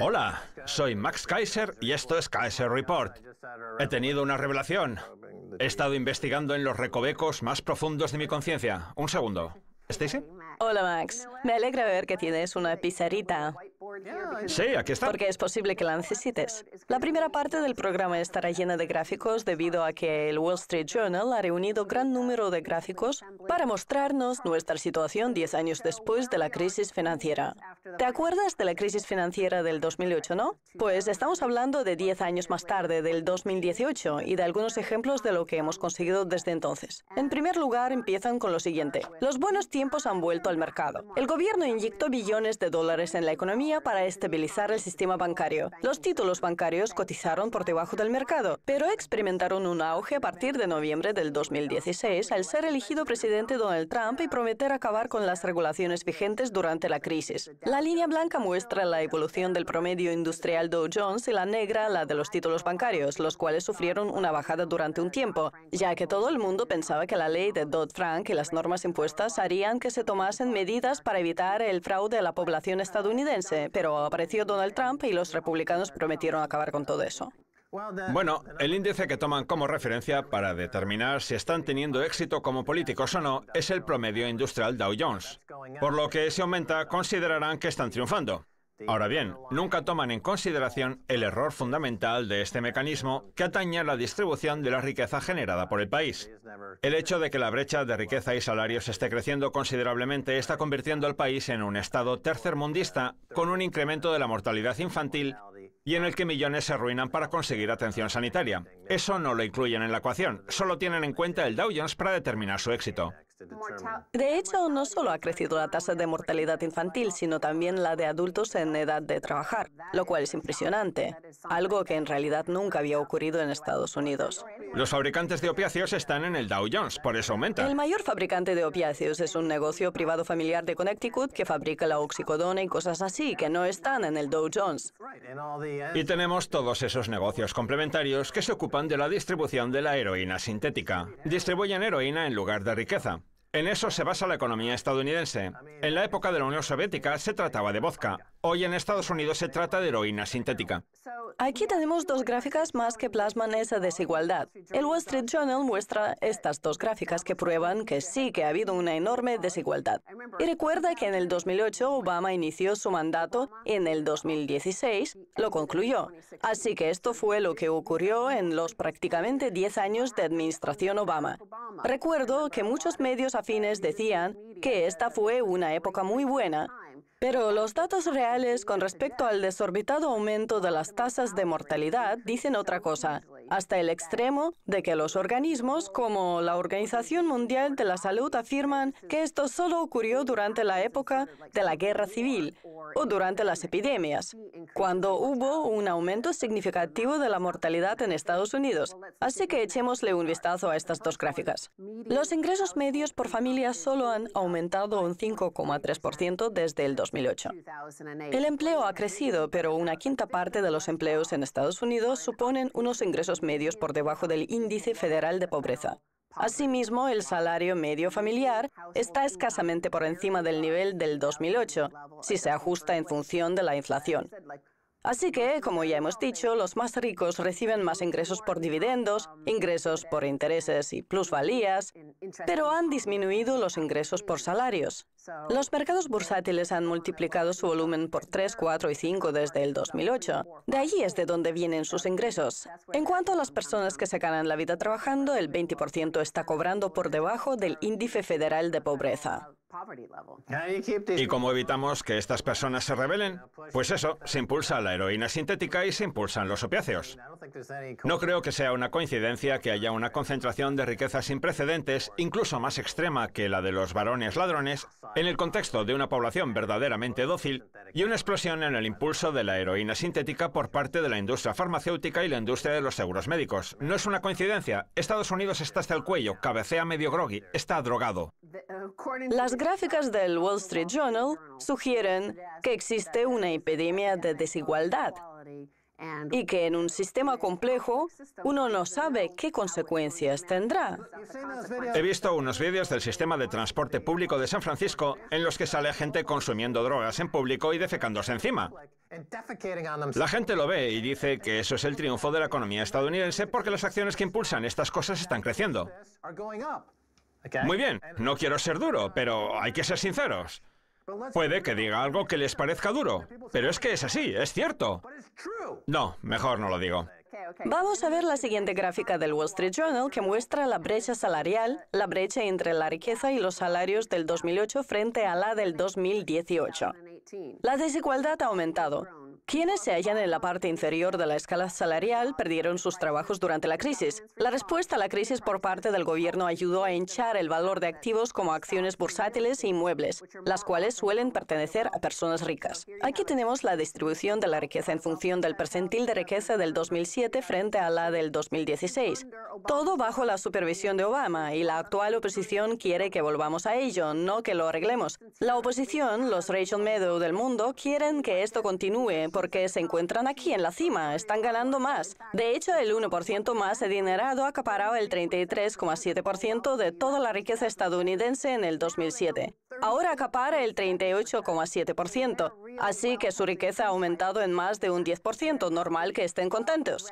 Hola, soy Max Kaiser y esto es Kaiser Report. He tenido una revelación. He estado investigando en los recovecos más profundos de mi conciencia. Un segundo. ¿Stacy? Hola, Max. Me alegra ver que tienes una pizarrita. Sí, aquí está. Porque es posible que la necesites. La primera parte del programa estará llena de gráficos debido a que el Wall Street Journal ha reunido gran número de gráficos para mostrarnos nuestra situación 10 años después de la crisis financiera. ¿Te acuerdas de la crisis financiera del 2008, no? Pues estamos hablando de 10 años más tarde, del 2018, y de algunos ejemplos de lo que hemos conseguido desde entonces. En primer lugar, empiezan con lo siguiente. Los buenos tiempos han vuelto al mercado. El gobierno inyectó billones de dólares en la economía para estabilizar el sistema bancario. Los títulos bancarios cotizaron por debajo del mercado, pero experimentaron un auge a partir de noviembre del 2016 al ser elegido presidente Donald Trump y prometer acabar con las regulaciones vigentes durante la crisis. La línea blanca muestra la evolución del promedio industrial Dow Jones y la negra la de los títulos bancarios, los cuales sufrieron una bajada durante un tiempo, ya que todo el mundo pensaba que la ley de Dodd-Frank y las normas impuestas harían que se tomasen medidas para evitar el fraude a la población estadounidense eh, pero apareció Donald Trump y los republicanos prometieron acabar con todo eso. Bueno, el índice que toman como referencia para determinar si están teniendo éxito como políticos o no es el promedio industrial Dow Jones, por lo que si aumenta considerarán que están triunfando. Ahora bien, nunca toman en consideración el error fundamental de este mecanismo que atañe a la distribución de la riqueza generada por el país. El hecho de que la brecha de riqueza y salarios esté creciendo considerablemente está convirtiendo al país en un estado tercermundista con un incremento de la mortalidad infantil y en el que millones se arruinan para conseguir atención sanitaria. Eso no lo incluyen en la ecuación, solo tienen en cuenta el Dow Jones para determinar su éxito. Este, de hecho, no solo ha crecido la tasa de mortalidad infantil, sino también la de adultos en edad de trabajar, lo cual es impresionante, algo que en realidad nunca había ocurrido en Estados Unidos. Los fabricantes de opiáceos están en el Dow Jones, por eso aumenta. El mayor fabricante de opiáceos es un negocio privado familiar de Connecticut que fabrica la oxicodona y cosas así que no están en el Dow Jones. Y tenemos todos esos negocios complementarios que se ocupan de la distribución de la heroína sintética. Distribuyen heroína en lugar de riqueza. En eso se basa la economía estadounidense. En la época de la Unión Soviética se trataba de vodka. Hoy en Estados Unidos se trata de heroína sintética. Aquí tenemos dos gráficas más que plasman esa desigualdad. El Wall Street Journal muestra estas dos gráficas que prueban que sí que ha habido una enorme desigualdad. Y recuerda que en el 2008 Obama inició su mandato y en el 2016 lo concluyó. Así que esto fue lo que ocurrió en los prácticamente 10 años de administración Obama. Recuerdo que muchos medios afines decían que esta fue una época muy buena, pero los datos reales con respecto al desorbitado aumento de las tasas de mortalidad dicen otra cosa hasta el extremo de que los organismos como la Organización Mundial de la Salud afirman que esto solo ocurrió durante la época de la guerra civil o durante las epidemias, cuando hubo un aumento significativo de la mortalidad en Estados Unidos. Así que echémosle un vistazo a estas dos gráficas. Los ingresos medios por familia solo han aumentado un 5,3% desde el 2008. El empleo ha crecido, pero una quinta parte de los empleos en Estados Unidos suponen unos ingresos medios por debajo del índice federal de pobreza. Asimismo, el salario medio familiar está escasamente por encima del nivel del 2008, si se ajusta en función de la inflación. Así que, como ya hemos dicho, los más ricos reciben más ingresos por dividendos, ingresos por intereses y plusvalías, pero han disminuido los ingresos por salarios. Los mercados bursátiles han multiplicado su volumen por 3, 4 y 5 desde el 2008. De allí es de donde vienen sus ingresos. En cuanto a las personas que se ganan la vida trabajando, el 20% está cobrando por debajo del índice federal de pobreza. ¿Y cómo evitamos que estas personas se rebelen? Pues eso, se impulsa la heroína sintética y se impulsan los opiáceos. No creo que sea una coincidencia que haya una concentración de riquezas sin precedentes, incluso más extrema que la de los varones ladrones, en el contexto de una población verdaderamente dócil y una explosión en el impulso de la heroína sintética por parte de la industria farmacéutica y la industria de los seguros médicos. No es una coincidencia. Estados Unidos está hasta el cuello, cabecea medio groggy, está drogado. Uh, gráficas del Wall Street Journal sugieren que existe una epidemia de desigualdad y que en un sistema complejo uno no sabe qué consecuencias tendrá. He visto unos vídeos del sistema de transporte público de San Francisco en los que sale gente consumiendo drogas en público y defecándose encima. La gente lo ve y dice que eso es el triunfo de la economía estadounidense porque las acciones que impulsan estas cosas están creciendo. Muy bien, no quiero ser duro, pero hay que ser sinceros. Puede que diga algo que les parezca duro, pero es que es así, es cierto. No, mejor no lo digo. Vamos a ver la siguiente gráfica del Wall Street Journal que muestra la brecha salarial, la brecha entre la riqueza y los salarios del 2008 frente a la del 2018. La desigualdad ha aumentado, quienes se hallan en la parte inferior de la escala salarial perdieron sus trabajos durante la crisis? La respuesta a la crisis por parte del gobierno ayudó a hinchar el valor de activos como acciones bursátiles e inmuebles, las cuales suelen pertenecer a personas ricas. Aquí tenemos la distribución de la riqueza en función del percentil de riqueza del 2007 frente a la del 2016. Todo bajo la supervisión de Obama y la actual oposición quiere que volvamos a ello, no que lo arreglemos. La oposición, los Rachel Meadow del mundo, quieren que esto continúe porque se encuentran aquí en la cima, están ganando más. De hecho, el 1% más adinerado acaparaba el 33,7% de toda la riqueza estadounidense en el 2007. Ahora acapara el 38,7%, así que su riqueza ha aumentado en más de un 10%, normal que estén contentos.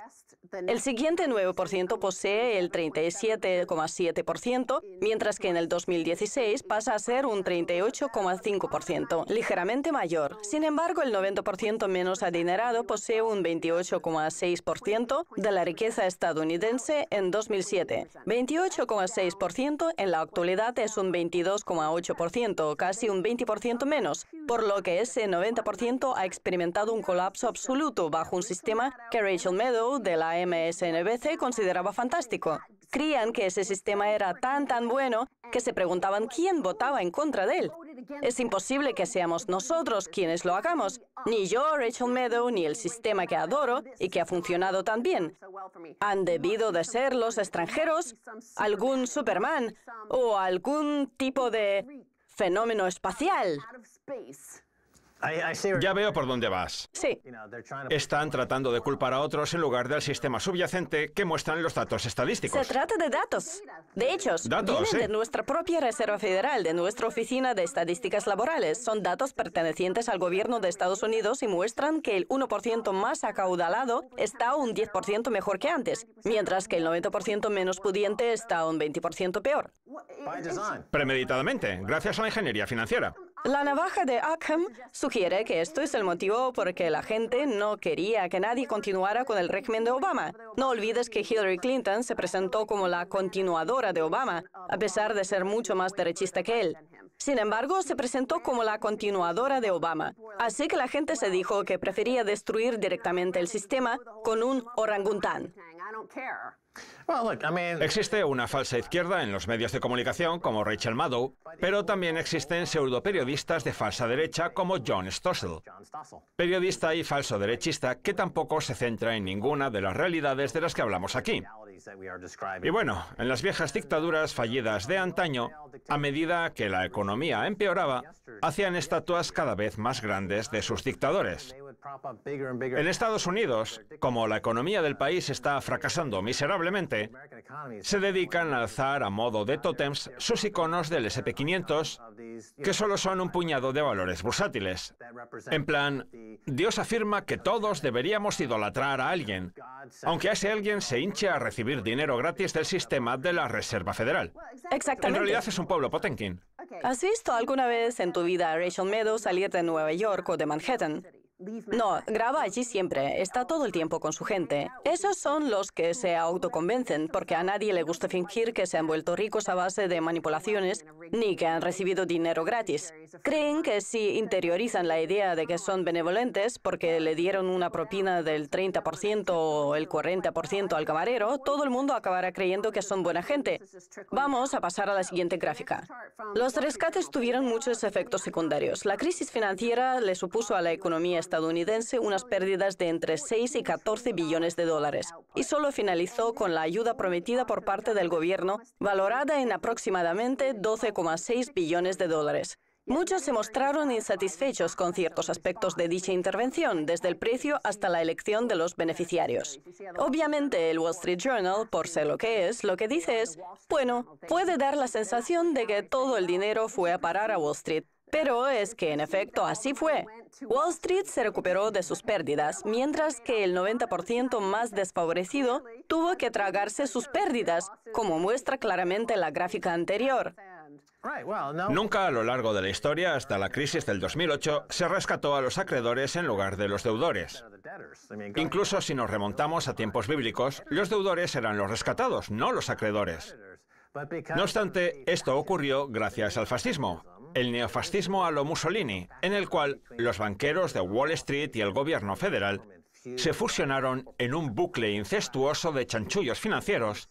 El siguiente 9% posee el 37,7%, mientras que en el 2016 pasa a ser un 38,5%, ligeramente mayor. Sin embargo, el 90% menos adinerado posee un 28,6% de la riqueza estadounidense en 2007. 28,6% en la actualidad es un 22,8%, casi un 20% menos, por lo que ese 90% ha experimentado un colapso absoluto bajo un sistema que Rachel Meadow de la MSNBC consideraba fantástico. Creían que ese sistema era tan, tan bueno que se preguntaban quién votaba en contra de él. Es imposible que seamos nosotros quienes lo hagamos, ni yo, Rachel Meadow, ni el sistema que adoro y que ha funcionado tan bien. Han debido de ser los extranjeros, algún Superman o algún tipo de fenómeno espacial. Ya veo por dónde vas. Sí. Están tratando de culpar a otros en lugar del sistema subyacente que muestran los datos estadísticos. Se trata de datos, de hechos. Vienen de nuestra propia Reserva Federal, de nuestra Oficina de Estadísticas Laborales. Son datos pertenecientes al gobierno de Estados Unidos y muestran que el 1% más acaudalado está un 10% mejor que antes, mientras que el 90% menos pudiente está un 20% peor. Premeditadamente, gracias a la ingeniería financiera. La navaja de Ackham sugiere que esto es el motivo por el que la gente no quería que nadie continuara con el régimen de Obama. No olvides que Hillary Clinton se presentó como la continuadora de Obama, a pesar de ser mucho más derechista que él. Sin embargo, se presentó como la continuadora de Obama. Así que la gente se dijo que prefería destruir directamente el sistema con un orangután. Existe una falsa izquierda en los medios de comunicación como Rachel Maddow, pero también existen pseudoperiodistas de falsa derecha como John Stossel, periodista y falso derechista que tampoco se centra en ninguna de las realidades de las que hablamos aquí. Y bueno, en las viejas dictaduras fallidas de antaño, a medida que la economía empeoraba, hacían estatuas cada vez más grandes de sus dictadores. En Estados Unidos, como la economía del país está fracasando miserablemente, se dedican a alzar a modo de tótems sus iconos del SP500, que solo son un puñado de valores bursátiles. En plan, Dios afirma que todos deberíamos idolatrar a alguien, aunque a ese alguien se hinche a recibir dinero gratis del sistema de la Reserva Federal. Exactamente. En realidad es un pueblo Potenkin. ¿Has visto alguna vez en tu vida a Rachel Meadows salir de Nueva York o de Manhattan? No, graba allí siempre, está todo el tiempo con su gente. Esos son los que se autoconvencen, porque a nadie le gusta fingir que se han vuelto ricos a base de manipulaciones ni que han recibido dinero gratis. Creen que si interiorizan la idea de que son benevolentes porque le dieron una propina del 30% o el 40% al camarero, todo el mundo acabará creyendo que son buena gente. Vamos a pasar a la siguiente gráfica. Los rescates tuvieron muchos efectos secundarios. La crisis financiera le supuso a la economía estadounidense unas pérdidas de entre 6 y 14 billones de dólares y solo finalizó con la ayuda prometida por parte del gobierno, valorada en aproximadamente 12,6 billones de dólares. Muchos se mostraron insatisfechos con ciertos aspectos de dicha intervención, desde el precio hasta la elección de los beneficiarios. Obviamente, el Wall Street Journal, por ser lo que es, lo que dice es, bueno, puede dar la sensación de que todo el dinero fue a parar a Wall Street, pero es que en efecto así fue. Wall Street se recuperó de sus pérdidas, mientras que el 90% más desfavorecido tuvo que tragarse sus pérdidas, como muestra claramente la gráfica anterior. Nunca a lo largo de la historia, hasta la crisis del 2008, se rescató a los acreedores en lugar de los deudores. Incluso si nos remontamos a tiempos bíblicos, los deudores eran los rescatados, no los acreedores. No obstante, esto ocurrió gracias al fascismo, el neofascismo a lo Mussolini, en el cual los banqueros de Wall Street y el gobierno federal se fusionaron en un bucle incestuoso de chanchullos financieros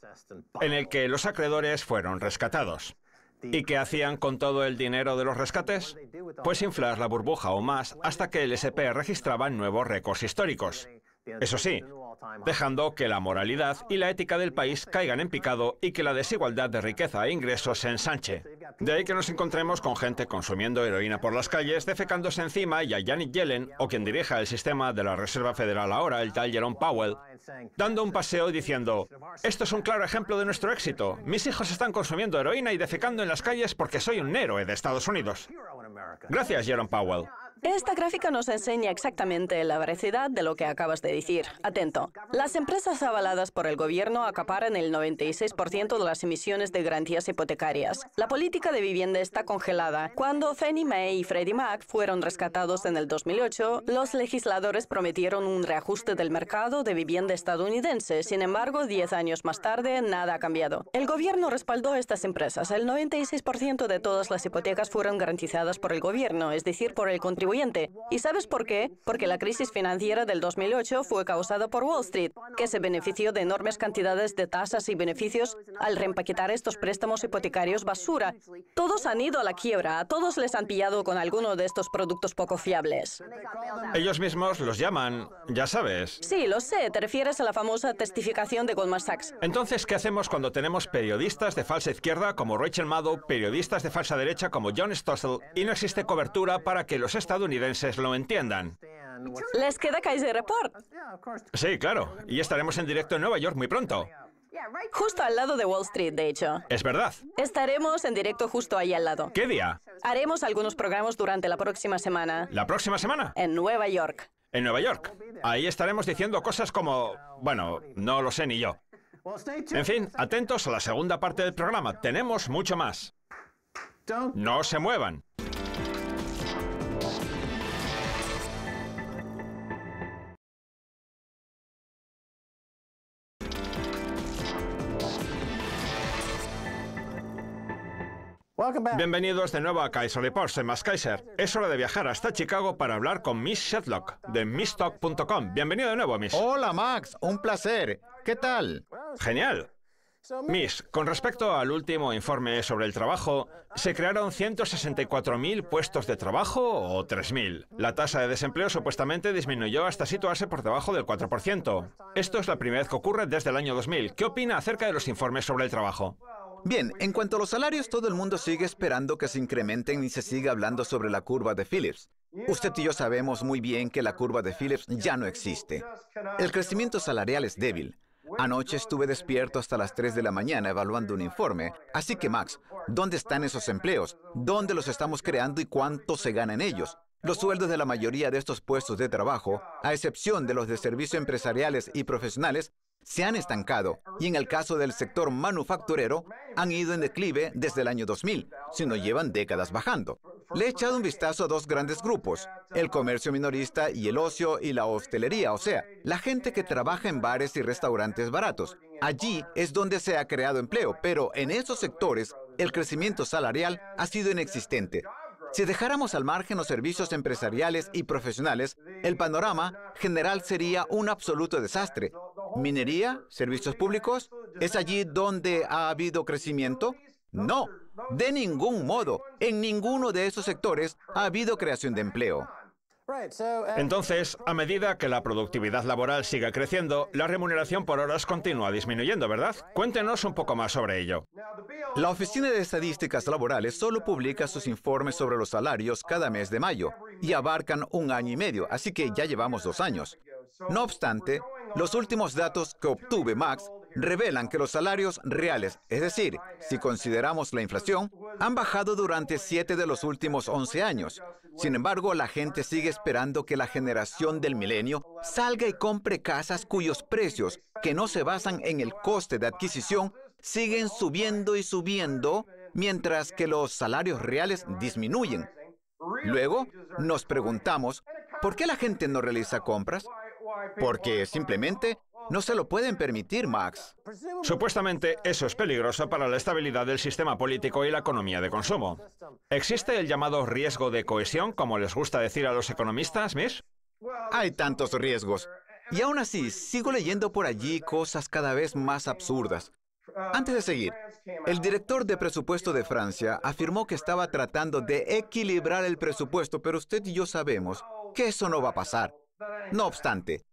en el que los acreedores fueron rescatados. ¿Y qué hacían con todo el dinero de los rescates? Pues inflar la burbuja o más hasta que el SP registraba nuevos récords históricos. Eso sí, dejando que la moralidad y la ética del país caigan en picado y que la desigualdad de riqueza e ingresos se ensanche. De ahí que nos encontremos con gente consumiendo heroína por las calles, defecándose encima y a Janet Yellen, o quien dirija el sistema de la Reserva Federal ahora, el tal Jerome Powell, dando un paseo y diciendo, esto es un claro ejemplo de nuestro éxito, mis hijos están consumiendo heroína y defecando en las calles porque soy un héroe de Estados Unidos. Gracias, Jerome Powell. Esta gráfica nos enseña exactamente la veracidad de lo que acabas de decir. Atento. Las empresas avaladas por el gobierno acaparan el 96% de las emisiones de garantías hipotecarias. La política de vivienda está congelada. Cuando Fannie Mae y Freddie Mac fueron rescatados en el 2008, los legisladores prometieron un reajuste del mercado de vivienda estadounidense. Sin embargo, 10 años más tarde, nada ha cambiado. El gobierno respaldó a estas empresas. El 96% de todas las hipotecas fueron garantizadas por el gobierno, es decir, por el contribuyente ¿Y sabes por qué? Porque la crisis financiera del 2008 fue causada por Wall Street, que se benefició de enormes cantidades de tasas y beneficios al reempaquetar estos préstamos hipotecarios basura. Todos han ido a la quiebra, a todos les han pillado con alguno de estos productos poco fiables. Ellos mismos los llaman, ya sabes. Sí, lo sé, te refieres a la famosa testificación de Goldman Sachs. Entonces, ¿qué hacemos cuando tenemos periodistas de falsa izquierda como Rachel Maddow, periodistas de falsa derecha como John Stossel y no existe cobertura para que los estados estadounidenses lo entiendan. Les queda de Report. Sí, claro. Y estaremos en directo en Nueva York muy pronto. Justo al lado de Wall Street, de hecho. Es verdad. Estaremos en directo justo ahí al lado. ¿Qué día? Haremos algunos programas durante la próxima semana. ¿La próxima semana? En Nueva York. En Nueva York. Ahí estaremos diciendo cosas como... Bueno, no lo sé ni yo. En fin, atentos a la segunda parte del programa. Tenemos mucho más. No se muevan. Bienvenidos de este nuevo a Kaiser Reports soy Max Kaiser. Es hora de viajar hasta Chicago para hablar con Miss Shetlock de MissTalk.com. Bienvenido de nuevo, Miss. Hola, Max. Un placer. ¿Qué tal? Genial. Miss, con respecto al último informe sobre el trabajo, se crearon 164.000 puestos de trabajo o 3.000. La tasa de desempleo supuestamente disminuyó hasta situarse por debajo del 4%. Esto es la primera vez que ocurre desde el año 2000. ¿Qué opina acerca de los informes sobre el trabajo? Bien, en cuanto a los salarios, todo el mundo sigue esperando que se incrementen y se siga hablando sobre la curva de Phillips. Usted y yo sabemos muy bien que la curva de Phillips ya no existe. El crecimiento salarial es débil. Anoche estuve despierto hasta las 3 de la mañana evaluando un informe. Así que, Max, ¿dónde están esos empleos? ¿Dónde los estamos creando y cuánto se gana en ellos? Los sueldos de la mayoría de estos puestos de trabajo, a excepción de los de servicios empresariales y profesionales, se han estancado y en el caso del sector manufacturero han ido en declive desde el año 2000, sino llevan décadas bajando. Le he echado un vistazo a dos grandes grupos, el comercio minorista y el ocio y la hostelería, o sea, la gente que trabaja en bares y restaurantes baratos. Allí es donde se ha creado empleo, pero en esos sectores el crecimiento salarial ha sido inexistente. Si dejáramos al margen los servicios empresariales y profesionales, el panorama general sería un absoluto desastre, minería, servicios públicos. ¿Es allí donde ha habido crecimiento? No, de ningún modo. En ninguno de esos sectores ha habido creación de empleo. Entonces, a medida que la productividad laboral siga creciendo, la remuneración por horas continúa disminuyendo, ¿verdad? Cuéntenos un poco más sobre ello. La Oficina de Estadísticas Laborales solo publica sus informes sobre los salarios cada mes de mayo y abarcan un año y medio, así que ya llevamos dos años. No obstante, los últimos datos que obtuve, Max, revelan que los salarios reales, es decir, si consideramos la inflación, han bajado durante siete de los últimos 11 años. Sin embargo, la gente sigue esperando que la generación del milenio salga y compre casas cuyos precios, que no se basan en el coste de adquisición, siguen subiendo y subiendo, mientras que los salarios reales disminuyen. Luego, nos preguntamos, ¿por qué la gente no realiza compras? Porque simplemente no se lo pueden permitir, Max. Supuestamente eso es peligroso para la estabilidad del sistema político y la economía de consumo. ¿Existe el llamado riesgo de cohesión, como les gusta decir a los economistas, Miss? Hay tantos riesgos. Y aún así, sigo leyendo por allí cosas cada vez más absurdas. Antes de seguir, el director de presupuesto de Francia afirmó que estaba tratando de equilibrar el presupuesto, pero usted y yo sabemos que eso no va a pasar. No obstante,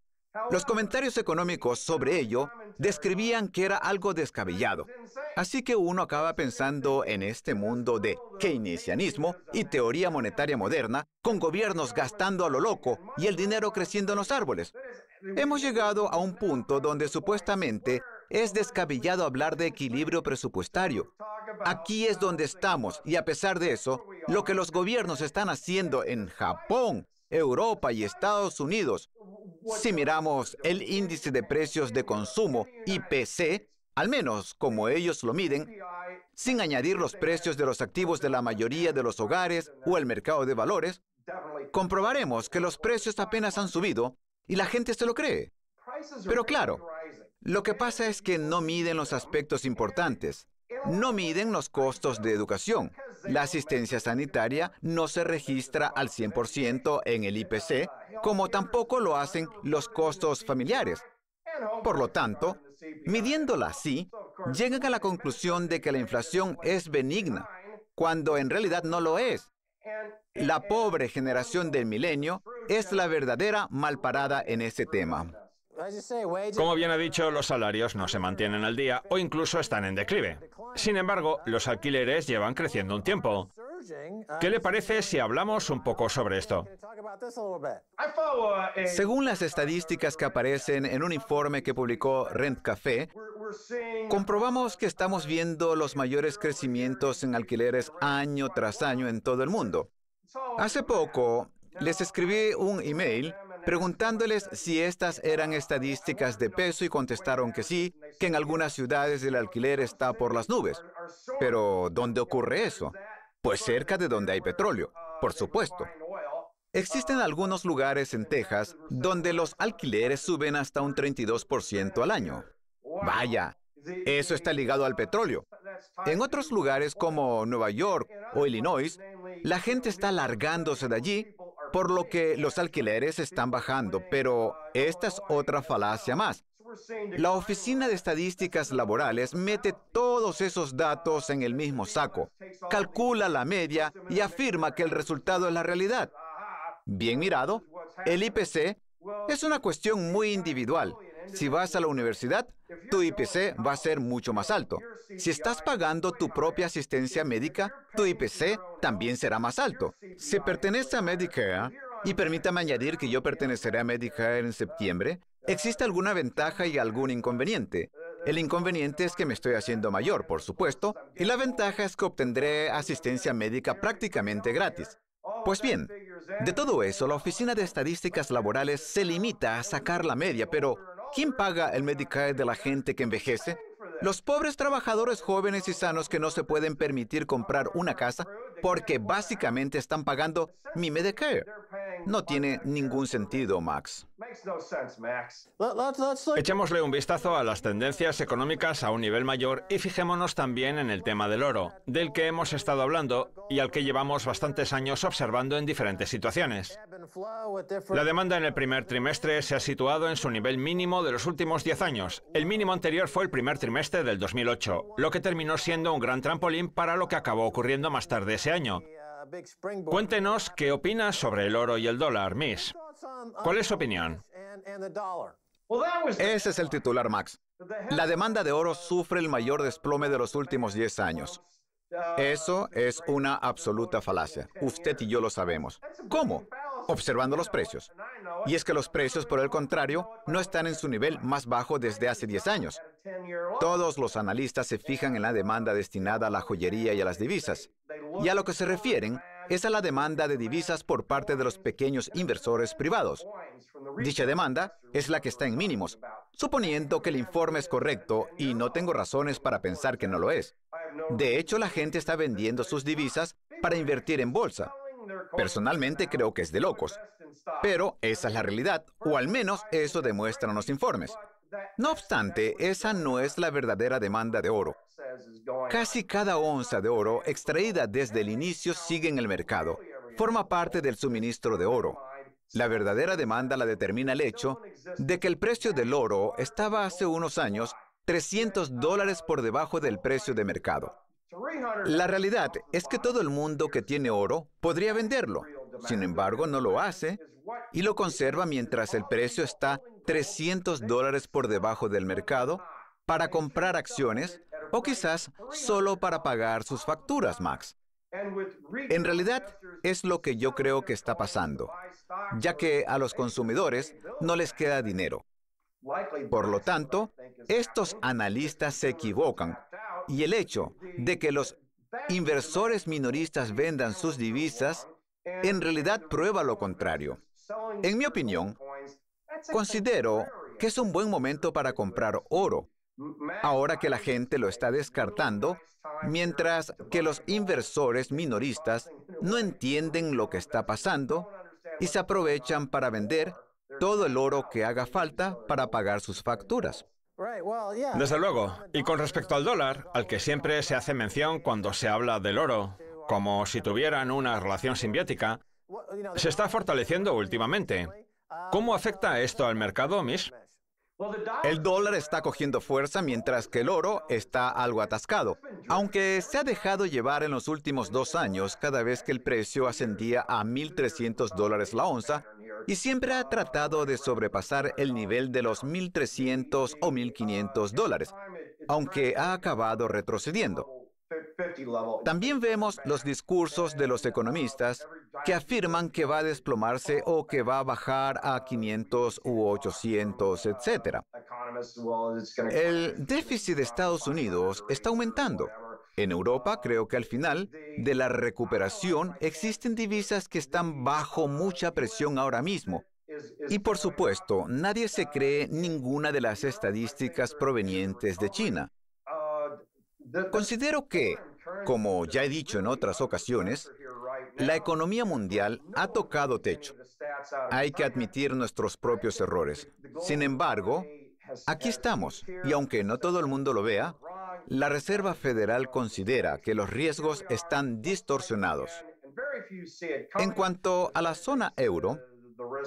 los comentarios económicos sobre ello describían que era algo descabellado. Así que uno acaba pensando en este mundo de keynesianismo y teoría monetaria moderna, con gobiernos gastando a lo loco y el dinero creciendo en los árboles. Hemos llegado a un punto donde supuestamente es descabellado hablar de equilibrio presupuestario. Aquí es donde estamos y a pesar de eso, lo que los gobiernos están haciendo en Japón Europa y Estados Unidos. Si miramos el índice de precios de consumo IPC, al menos como ellos lo miden, sin añadir los precios de los activos de la mayoría de los hogares o el mercado de valores, comprobaremos que los precios apenas han subido y la gente se lo cree. Pero claro, lo que pasa es que no miden los aspectos importantes, no miden los costos de educación. La asistencia sanitaria no se registra al 100% en el IPC, como tampoco lo hacen los costos familiares. Por lo tanto, midiéndola así, llegan a la conclusión de que la inflación es benigna, cuando en realidad no lo es. La pobre generación del milenio es la verdadera malparada en ese tema. Como bien ha dicho, los salarios no se mantienen al día o incluso están en declive. Sin embargo, los alquileres llevan creciendo un tiempo. ¿Qué le parece si hablamos un poco sobre esto? Según las estadísticas que aparecen en un informe que publicó Rent Café, comprobamos que estamos viendo los mayores crecimientos en alquileres año tras año en todo el mundo. Hace poco les escribí un email preguntándoles si estas eran estadísticas de peso y contestaron que sí, que en algunas ciudades el alquiler está por las nubes. Pero, ¿dónde ocurre eso? Pues cerca de donde hay petróleo, por supuesto. Existen algunos lugares en Texas donde los alquileres suben hasta un 32% al año. Vaya, eso está ligado al petróleo. En otros lugares como Nueva York o Illinois, la gente está largándose de allí por lo que los alquileres están bajando, pero esta es otra falacia más. La Oficina de Estadísticas Laborales mete todos esos datos en el mismo saco, calcula la media y afirma que el resultado es la realidad. Bien mirado, el IPC es una cuestión muy individual si vas a la universidad, tu IPC va a ser mucho más alto. Si estás pagando tu propia asistencia médica, tu IPC también será más alto. Si pertenece a Medicare, y permítame añadir que yo perteneceré a Medicare en septiembre, existe alguna ventaja y algún inconveniente. El inconveniente es que me estoy haciendo mayor, por supuesto, y la ventaja es que obtendré asistencia médica prácticamente gratis. Pues bien, de todo eso, la Oficina de Estadísticas Laborales se limita a sacar la media, pero ¿Quién paga el Medicare de la gente que envejece? Los pobres trabajadores jóvenes y sanos que no se pueden permitir comprar una casa porque básicamente están pagando mi Medicare. No tiene ningún sentido, Max. Echémosle un vistazo a las tendencias económicas a un nivel mayor y fijémonos también en el tema del oro, del que hemos estado hablando y al que llevamos bastantes años observando en diferentes situaciones. La demanda en el primer trimestre se ha situado en su nivel mínimo de los últimos 10 años. El mínimo anterior fue el primer trimestre del 2008, lo que terminó siendo un gran trampolín para lo que acabó ocurriendo más tarde ese año. Cuéntenos qué opina sobre el oro y el dólar, Miss. ¿Cuál es su opinión? Ese es el titular, Max. La demanda de oro sufre el mayor desplome de los últimos 10 años. Eso es una absoluta falacia. Usted y yo lo sabemos. ¿Cómo? observando los precios. Y es que los precios, por el contrario, no están en su nivel más bajo desde hace 10 años. Todos los analistas se fijan en la demanda destinada a la joyería y a las divisas. Y a lo que se refieren es a la demanda de divisas por parte de los pequeños inversores privados. Dicha demanda es la que está en mínimos, suponiendo que el informe es correcto y no tengo razones para pensar que no lo es. De hecho, la gente está vendiendo sus divisas para invertir en bolsa. Personalmente creo que es de locos, pero esa es la realidad, o al menos eso demuestran los informes. No obstante, esa no es la verdadera demanda de oro. Casi cada onza de oro extraída desde el inicio sigue en el mercado, forma parte del suministro de oro. La verdadera demanda la determina el hecho de que el precio del oro estaba hace unos años 300 dólares por debajo del precio de mercado. La realidad es que todo el mundo que tiene oro podría venderlo. Sin embargo, no lo hace y lo conserva mientras el precio está 300 dólares por debajo del mercado para comprar acciones o quizás solo para pagar sus facturas, Max. En realidad es lo que yo creo que está pasando, ya que a los consumidores no les queda dinero. Por lo tanto, estos analistas se equivocan y el hecho de que los inversores minoristas vendan sus divisas en realidad prueba lo contrario. En mi opinión, considero que es un buen momento para comprar oro, ahora que la gente lo está descartando, mientras que los inversores minoristas no entienden lo que está pasando y se aprovechan para vender todo el oro que haga falta para pagar sus facturas. Desde luego, y con respecto al dólar, al que siempre se hace mención cuando se habla del oro, como si tuvieran una relación simbiótica, se está fortaleciendo últimamente. ¿Cómo afecta esto al mercado, Miss? El dólar está cogiendo fuerza mientras que el oro está algo atascado, aunque se ha dejado llevar en los últimos dos años cada vez que el precio ascendía a 1.300 dólares la onza y siempre ha tratado de sobrepasar el nivel de los 1.300 o 1.500 dólares, aunque ha acabado retrocediendo. También vemos los discursos de los economistas que afirman que va a desplomarse o que va a bajar a 500 u 800, etc. El déficit de Estados Unidos está aumentando en Europa creo que al final de la recuperación existen divisas que están bajo mucha presión ahora mismo. Y por supuesto, nadie se cree ninguna de las estadísticas provenientes de China. Considero que, como ya he dicho en otras ocasiones, la economía mundial ha tocado techo. Hay que admitir nuestros propios errores. Sin embargo, aquí estamos, y aunque no todo el mundo lo vea, la Reserva Federal considera que los riesgos están distorsionados. En cuanto a la zona euro,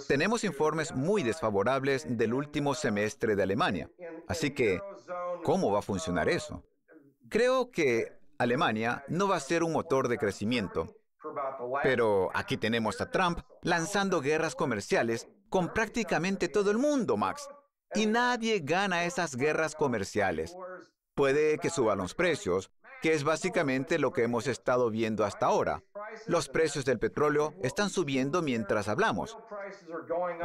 tenemos informes muy desfavorables del último semestre de Alemania. Así que, ¿cómo va a funcionar eso? Creo que Alemania no va a ser un motor de crecimiento. Pero aquí tenemos a Trump lanzando guerras comerciales con prácticamente todo el mundo, Max. Y nadie gana esas guerras comerciales. Puede que suban los precios, que es básicamente lo que hemos estado viendo hasta ahora. Los precios del petróleo están subiendo mientras hablamos.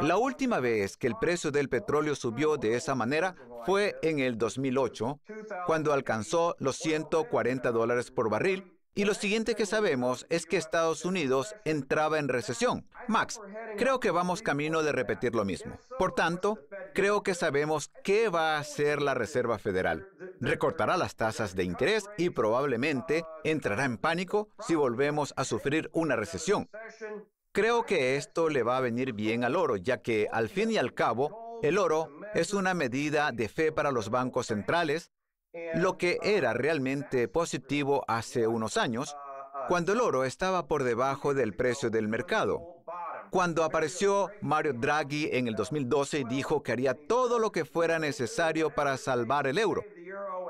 La última vez que el precio del petróleo subió de esa manera fue en el 2008, cuando alcanzó los 140 dólares por barril. Y lo siguiente que sabemos es que Estados Unidos entraba en recesión. Max, creo que vamos camino de repetir lo mismo. Por tanto, creo que sabemos qué va a hacer la Reserva Federal recortará las tasas de interés y probablemente entrará en pánico si volvemos a sufrir una recesión. Creo que esto le va a venir bien al oro, ya que al fin y al cabo, el oro es una medida de fe para los bancos centrales, lo que era realmente positivo hace unos años, cuando el oro estaba por debajo del precio del mercado. Cuando apareció Mario Draghi en el 2012 y dijo que haría todo lo que fuera necesario para salvar el euro,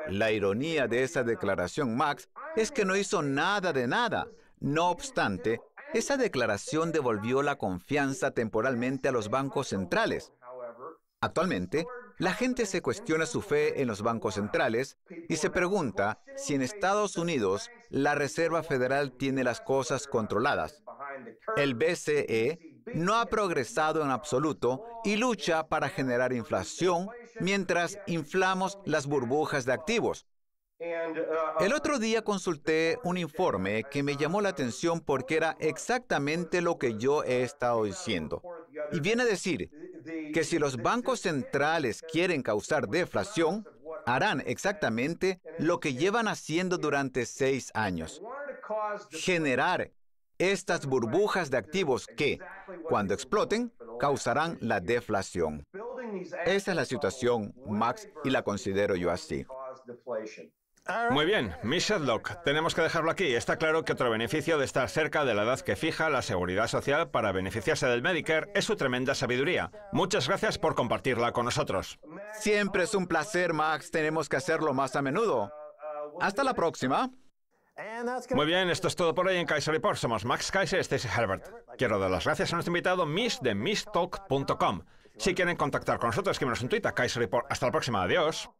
la ironía de esa declaración, Max, es que no hizo nada de nada. No obstante, esa declaración devolvió la confianza temporalmente a los bancos centrales. Actualmente, la gente se cuestiona su fe en los bancos centrales y se pregunta si en Estados Unidos la Reserva Federal tiene las cosas controladas. El BCE no ha progresado en absoluto y lucha para generar inflación mientras inflamos las burbujas de activos. El otro día consulté un informe que me llamó la atención porque era exactamente lo que yo he estado diciendo. Y viene a decir que si los bancos centrales quieren causar deflación, harán exactamente lo que llevan haciendo durante seis años. Generar estas burbujas de activos que, cuando exploten, causarán la deflación. Esa es la situación, Max, y la considero yo así. Muy bien, Miss Shedlock, tenemos que dejarlo aquí. Está claro que otro beneficio de estar cerca de la edad que fija la Seguridad Social para beneficiarse del Medicare es su tremenda sabiduría. Muchas gracias por compartirla con nosotros. Siempre es un placer, Max. Tenemos que hacerlo más a menudo. Hasta la próxima. Muy bien, esto es todo por hoy en Kaiser Report. Somos Max Kaiser y Stacy este Herbert. Quiero dar las gracias a nuestro invitado Miss de MissTalk.com. Si quieren contactar con nosotros, escríbenos en Twitter, Kaiser Report. Hasta la próxima, adiós.